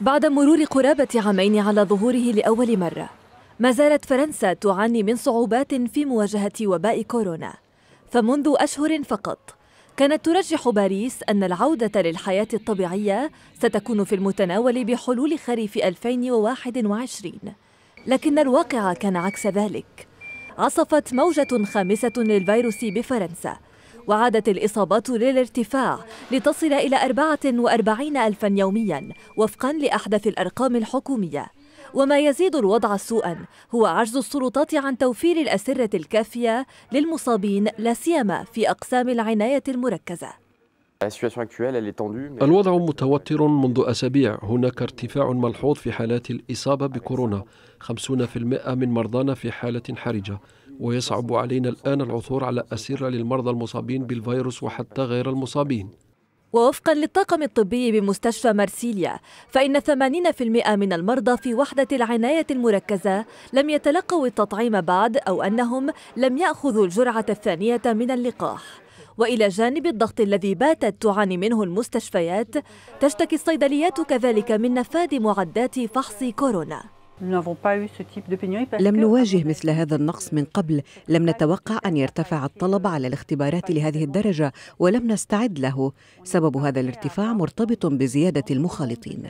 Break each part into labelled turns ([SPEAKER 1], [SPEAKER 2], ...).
[SPEAKER 1] بعد مرور قرابة عامين على ظهوره لأول مرة ما زالت فرنسا تعاني من صعوبات في مواجهة وباء كورونا فمنذ أشهر فقط كانت ترجح باريس أن العودة للحياة الطبيعية ستكون في المتناول بحلول خريف 2021 لكن الواقع كان عكس ذلك عصفت موجة خامسة للفيروس بفرنسا وعادت الإصابات للارتفاع لتصل إلى 44 ألفا يوميا وفقا لأحدث الأرقام الحكومية وما يزيد الوضع سوءا هو عجز السلطات عن توفير الأسرة الكافية للمصابين لا سيما في أقسام العناية المركزة
[SPEAKER 2] الوضع متوتر منذ أسابيع هناك ارتفاع ملحوظ في حالات الإصابة بكورونا 50% من مرضانا في حالة حرجة ويصعب علينا الآن العثور على أسرة للمرضى المصابين بالفيروس وحتى غير المصابين
[SPEAKER 1] ووفقا للطاقم الطبي بمستشفى مرسيليا فإن 80% من المرضى في وحدة العناية المركزة لم يتلقوا التطعيم بعد أو أنهم لم يأخذوا الجرعة الثانية من اللقاح والى جانب الضغط الذي باتت تعاني منه المستشفيات تشتكي الصيدليات كذلك من نفاذ معدات فحص كورونا لم نواجه مثل هذا النقص من قبل لم نتوقع أن يرتفع الطلب على الاختبارات لهذه الدرجة ولم نستعد له سبب هذا الارتفاع مرتبط بزيادة المخالطين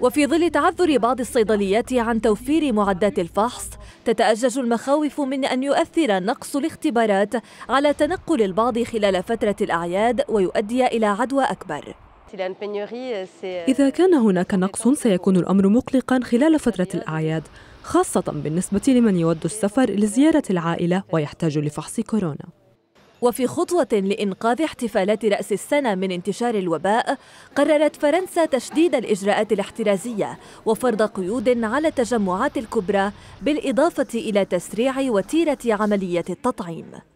[SPEAKER 1] وفي ظل تعذر بعض الصيدليات عن توفير معدات الفحص تتأجج المخاوف من أن يؤثر نقص الاختبارات على تنقل البعض خلال فترة الأعياد ويؤدي إلى عدوى أكبر إذا كان هناك نقص سيكون الأمر مقلقا خلال فترة الأعياد خاصة بالنسبة لمن يود السفر لزيارة العائلة ويحتاج لفحص كورونا وفي خطوة لإنقاذ احتفالات رأس السنة من انتشار الوباء قررت فرنسا تشديد الإجراءات الاحترازية وفرض قيود على التجمعات الكبرى بالإضافة إلى تسريع وتيرة عملية التطعيم